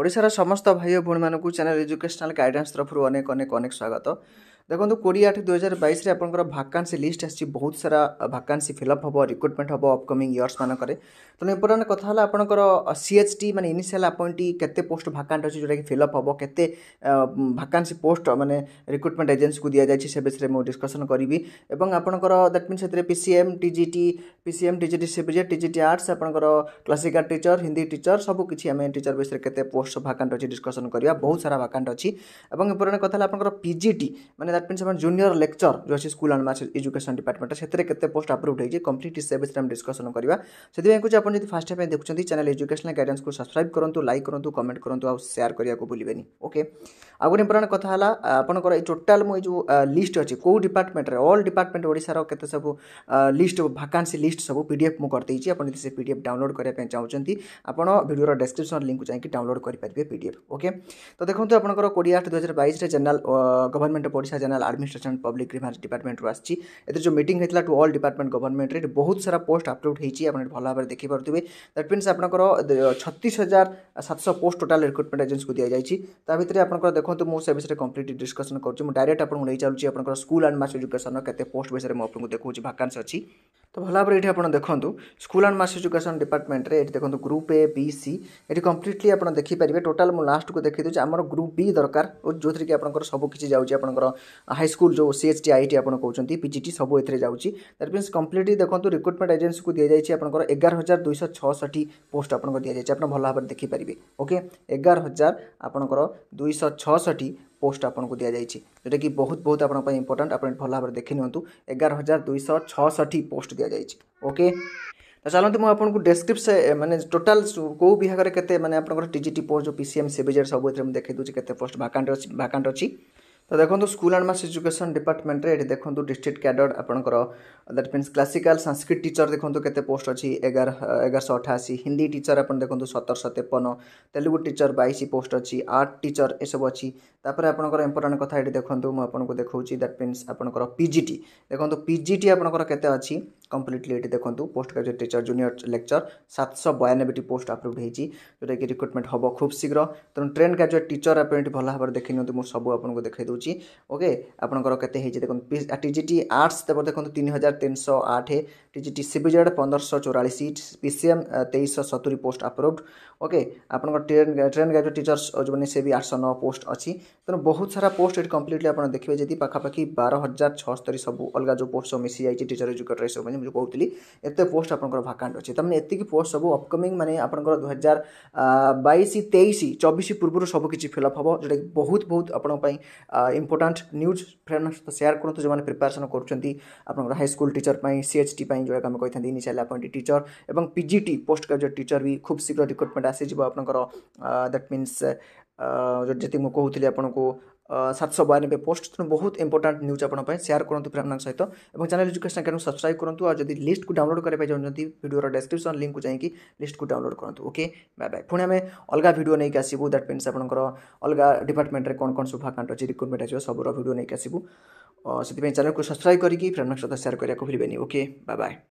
ଓଡ଼ିଶାର ସମସ୍ତ ଭାଇ ଓ ଭଉଣୀମାନଙ୍କୁ ଚ୍ୟାନେଲ୍ ଏଜୁକେସନାଲ୍ ଗାଇଡ଼ାନ୍ସ ତରଫରୁ ଅନେକ ଅନେକ ଅନେକ ସ୍ୱାଗତ ଦେଖନ୍ତୁ କୋଡ଼ିଏ ଆଠ ଦୁଇ ହଜାର ବାଇଶରେ ଆପଣଙ୍କର ଭାକାନ୍ସି ଲିଷ୍ଟ ଆସିଛି ବହୁତ ସାରା ଭାକାନ୍ସି ଫିଲ୍ଅପ୍ ହେବ ରିକ୍ରୁଟମେଣ୍ଟ ହେବ ଅପକମିଂ ଇୟର୍ସ ମାନଙ୍କରେ ତେଣୁ ଇମ୍ପୋର୍ଟାଣ୍ଟ କଥା ହେଲା ଆପଣଙ୍କର ଟି ମାନେ ଇନିସିଆଲ୍ ଆପଏଣ୍ଟି କେତେ ପୋଷ୍ଟ ଭାକାଣ୍ଟ ଅଛି ଯେଉଁଟାକି ଫିଲ୍ଅପ୍ ହେବ କେତେ ଭାକାନ୍ସି ପୋଷ୍ଟ ମାନେ ରିକ୍ରୁଟମେଣ୍ଟ ଏଜେନ୍ସିକୁ ଦିଆଯାଇଛି ସେ ବିଷୟରେ ମୁଁ ଡିସ୍କସନ୍ କରିବି ଏବଂ ଆପଣଙ୍କର ଦ୍ୟାଟ୍ ମିନ୍ସ ସେଥିରେ P C M T G T P C M T G T CBZ T G T arts ଆପଣଙ୍କର କ୍ଲାସିକାଲ୍ ଟିଚର୍ ହିନ୍ଦୀ ଟିଚର୍ ସବୁ କିଛି ଆମେ ଟିଚର୍ ବିଷୟରେ କେତେ ପୋଷ୍ଟ ଭାକାଣ୍ଟ ଅଛି ଡିସ୍କସନ୍ କରିବା ବହୁତ ସାରା ଭାକାଣ୍ଟ ଅଛି ଏବଂ ଇମ୍ପୋର୍ଟାଣ୍ଟ କଥା ହେଲା ଆପଣଙ୍କର ପି ଜି ଟି ମାନେ तो तो दैट तो, से जूनियर लेक्चर जो अच्छे school and mass education department से पोस्ट अप्रूव हो कंप्लीट से विषय में डिस्कसन करवा से कुछ फास्ट टाइम देखते चैनल एजुकेशनल गाइडेंस को सब्सक्राइब करूँ लाइक करूँ कमेंट करूँ आउ सेयार करा भूलें ओके आउ गोटे इंपोर्टाट कथ है आप टोटाल मुझे जो लिस्ट अच्छी कौ डिपार्टमेंट अल्ल डिपार्टमेंट ओडार के सब लिस्ट भाकान्सी लिस्ट सब पीडीएफ मुझे करदे आप से एफ डाउनलोड करने चाहते ଆପଣ ଭିଡ଼ିଓର ଡେସ୍କ୍ରିପସନ୍ ଲିଙ୍କ୍ ଯାଇକି ଡାଉନଲୋଡ୍ କରିପାରିବେ ପି ଡି ଏଫ୍ ଓକେ ତ ଦେଖନ୍ତୁ ଆପଣଙ୍କର କୋଡ଼ିଏ ଆଠ ଦୁଇହଜାର ବାଇଶରେ general government Odisha general administration public grievance ଡିପାର୍ଟମେଣ୍ଟରୁ ଆସିଛି ଏଥିରେ ଯେଉଁ ମିଟିଂ ହୋଇଥିଲା ଟୁ ଅଲ୍ ଡିପାର୍ଟମେଣ୍ଟ ଗଭର୍ଣ୍ଣମେଣ୍ଟରେ ଏଠି ବହୁତ ସାରା ପୋଷ୍ଟ ଆପରୁଭ୍ ହୋଇଛି ଆପଣ ଭଲ ଭାବରେ ଦେଖିପାରୁଥିବେ ଦ୍ୟାଟ୍ ମିନ୍ସ ଆପଣଙ୍କର ଛତିଶ ହଜାର ସାତଶହ ପୋଷ୍ଟ ଟୋଟାଲ ରିକ୍ରୁଟମେଣ୍ଟ ଏଜେନ୍ସିକୁ ଦିଆଯାଇଛି ତା ଭିତରେ ଆପଣଙ୍କର ଦେଖନ୍ତୁ ମୁଁ ସେ ବିଷୟରେ କମ୍ପ୍ଲିଟ ଡିସ୍କସନ୍ କରୁଛି ମୁଁ ଡାଇରେକ୍ଟ ଆପଣଙ୍କୁ ନେଇଚାଲୁଛି ଆପଣଙ୍କର ସ୍କୁଲ୍ ଆଣ୍ଡ ମାସ୍ ଏଜୁକେସନ୍ର କେତେ ପୋଷ୍ଟ ବିଷୟରେ ମୁଁ ଆପଣଙ୍କୁ ଦେଖାଉଛି ଭାକାନ୍ସ ଅଛି ତ ଭଲ ଭାବରେ ଏଇଠି ଆପଣ ଦେଖନ୍ତୁ ସ୍କୁଲ୍ ଆଣ୍ଡ ମାସ୍ ଏଜୁକେସନ୍ ଡିପାର୍ଟମେଣ୍ଟରେ ଏଠି ଦେଖନ୍ତୁ ଗ୍ରୁପ୍ ଏ ବି ସି ଏଠି କମ୍ପ୍ଲିଟଲି ଆପଣ ଦେଖିପାରିବେ ଟୋଟାଲ୍ ମୁଁ ଲାଷ୍ଟକୁ ଦେଖିଦେଉଛି ଆମର ଗ୍ରୁପ୍ ବି ଦରକାର ଓ ଯେଉଁଥିରେ କି ଆପଣଙ୍କର ସବୁ କିଛି ଯାଉଛି ଆପଣଙ୍କର ହାଇସ୍କୁଲ୍ ଯେଉଁ C H T I T ଆପଣ କହୁଛନ୍ତି ପିଜିଟି ସବୁ ଏଥିରେ ଯାଉଛି ଦ୍ୟାଟ୍ ମିନ୍ସ କମ୍ପ୍ଲିଟଲି ଦେଖନ୍ତୁ ରିକ୍ରୁଟମେଣ୍ଟ ଏଜେନ୍ସିକୁ ଦିଆଯାଇଛି ଆପଣଙ୍କର ଏଗାର ହଜାର ଦୁଇଶହ ଛଅଷଠି ପୋଷ୍ଟ ଆପଣଙ୍କୁ ଦିଆଯାଇଛି ଆପଣ ଭଲ ଭାବରେ ଦେଖିପାରିବେ ଓକେ ଏଗାର ହଜାର ଆପଣଙ୍କର ଦୁଇଶହ ଛଅଷଠି पोस्ट আপনার দিয়া যাই जोटा कि बहुत बहुत आप ইম্পর্টাট আপনার ভাল ভাবে দেখে নিহতু हजार दुईश দুইশ पोस्ट পোস্ট দিয়া যাই तो चलते मुझे आपको डेस्क्रिप्स मैंने टोटाल कौ विभाग में मैंने आप टीजीटी पोस्ट जो पीसीएम सी विजय सब देखे पोस्ट भाकांट अच्छी भाकांट अच्छी ତ ଦେଖନ୍ତୁ ସ୍କୁଲ ଆଣ୍ଡ ମାସ୍ ଏଜୁକେସନ୍ ଡିପାର୍ଟମେଣ୍ଟରେ ଏଠି ଦେଖନ୍ତୁ ଡିଷ୍ଟ୍ରିକ୍ଟ କ୍ୟାଡର ଆପଣଙ୍କର that means classical Sanskrit teacher ଦେଖନ୍ତୁ କେତେ ପୋଷ୍ଟ ଅଛି ଏଗାର ଏଗାରଶହ ଅଠାଅଶୀ ହିନ୍ଦୀ ଟିଚର ଆପଣ ଦେଖନ୍ତୁ ସତରଶହ ତେପନ ତେଲୁଗୁ ଟିଚର ବାଇଶ ପୋଷ୍ଟ ଅଛି ଆର୍ଟ ଟିଚର ଏସବୁ ଅଛି ତାପରେ ଆପଣଙ୍କର ଇମ୍ପୋର୍ଟାଣ୍ଟ କଥା ଏଠି ଦେଖନ୍ତୁ ମୁଁ ଆପଣଙ୍କୁ ଦେଖାଉଛି ଦ୍ୟାଟ୍ ମିନ୍ସ ଆପଣଙ୍କର ପିଜିଟି ଦେଖନ୍ତୁ ପିଜିଟି ଆପଣଙ୍କର କେତେ ଅଛି କମ୍ପ୍ଲିଟଲି ଏଠି ଦେଖନ୍ତୁ post graduate teacher junior lecture ସାତଶହ ବୟାନବେଟି ପୋଷ୍ଟ ଆପ୍ରୁଭ୍ ହୋଇଛି ଯେଉଁଟାକି ରିକ୍ରୁଟମେଣ୍ଟ ହେବ ଖୁବ୍ ଶୀଘ୍ର ତେଣୁ ଟ୍ରେନ୍ ଗ୍ରାଜୁଏଟ୍ ଟିଚର୍ ଆପଣ ଏଠି ଭଲ ଭାବରେ ଦେଖି ନିଅନ୍ତୁ ମୁଁ ସବୁ ଆପଣଙ୍କୁ ଦେଖାଇ ଦେଉଛି ଓକେ ଆପଣଙ୍କର କେତେ ହେଇଛି ଦେଖନ୍ତୁ ଟି ଜି ଟି ଆର୍ଟ୍ସ ଦେବ ଦେଖନ୍ତୁ ତିନି ହଜାର ତିନିଶହ ଆଠ T G T C B Z ପନ୍ଦରଶହ ଚଉରାଳିଶ ପି ସି ଏମ୍ ତେଇଶଶହ ସତୁରି ପୋଷ୍ଟ ଆପ୍ରୁଭ୍ଡ ଓକେ ଆପଣଙ୍କ ଟ୍ରେନ୍ ଟ୍ରେନ୍ ଗ୍ରାଜୁଏଟ୍ ଟିଚର୍ସ ଯେଉଁମାନେ ସେ ବି ଆଠଶହ ନଅ ପୋଷ୍ଟ ଅଛି ତେଣୁ ବହୁତ ସାରା ପୋଷ୍ଟ ଏଠି କମ୍ପ୍ଲିଟଲି ଆପଣ ଦେଖିବେ ଯଦି ପାଖାପାଖି ବାର ହଜାର ଛଅସ୍ତରୀ ସବୁ ଅଲଗା ଯେଉଁ ପୋଷ୍ଟ ସବୁ ମିଶିଯାଇଛି ଟିଚର୍ ଏଜୁକେଟର୍ ଏସବୁ मुझे कहूली एत पोस्ट आप भाकांट अच्छे तुम एति पोस्ट सब अपकमिंग मैंने आप दुई हजार बैश तेईस चबीश पूर्व सबकि फिलअप हम जोटा कि बहुत बहुत आपंपाई इम्पोर्टाट न्यूज फ्रेंड सहित सेयार करूँ जो प्रिपेरेसन कर high school teacher C H T जोटा आम कही इनिशियल अपॉइंटेड टीचर और पीजीटी पोस्ट ग्राजुएट टीचर भी खूब शीघ्र रिक्रुटमेंट आसीज आप दैट मीन्स जो जी मुझे कहूली आपको সাতশ বয়ানবে পোস্ট তেমন বহুত ইম্পর্টাট নিউজ আপনার সেয়ার করতে পিলাঙ্ক সহ এবং চ্যানেল এজুকেশন একাডেমি সবসক্রাইব করতু আর যদি লিস্ট কু ডাউনলোড করা চাহুচ্ছেন ভিডিওর ডেসক্রিপশন লিঙ্ক যাই লিস্ট কু ডাউনলোড করতু ওকে বাই বাই পুঁ আমি অলগা ভিডিও নিয়ে আসবু দ্যাট মিনস আপনার অলগা ডিপার্টমেন্টে কোণ কোণ সব ভাকান্ট অছি রিক্রুটমেন্ট আসবে সবুর ভিডিও নিয়ে আসবু সেপাই চ্যানেল সবসক্রাইব করি পিলাঙ্ক সহ সেয়ার করা ভুলবেনি ওকে বাই বাই